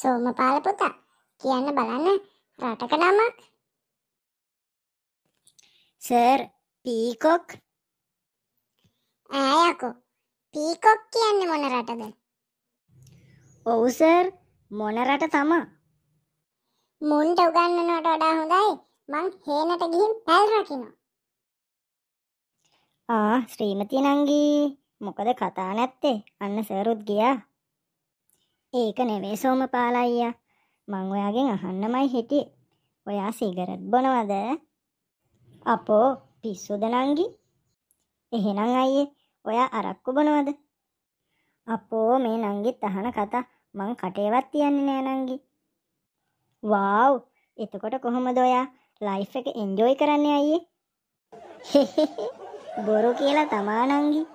සෝමපාල පුතා කියන්න බලන්න රටක නමක් සර් පීකොක් ඈයකෝ පීකොක් කියන්න මොන රටද ඔවුසර් මොන රට තමා මුන්ට උගන්නනට වඩා හොඳයි මං හේනට ගිහින් පැල් රකිනවා ආ ශ්‍රීමති නංගී මොකද කතා නැත්තේ අන්න සරුත් ගියා ඒක නෙවේ සෝමපාල අයියා. මං ඔයාගෙන් අහන්නමයි හිටියේ. ඔයා සිගරට් බොනවද? අපෝ පිස්සුද නංගි? එහෙනම් අයියේ ඔයා අරක්කු බොනවද? අපෝ මේ නංගිත් අහන කතා මං කටේවත් තියන්නේ නෑ නංගි. වාව් එතකොට කොහොමද ඔයා ලයිෆ් එක එන්ජොයි කරන්නේ අයියේ? බොරු කියලා තමා නංගි.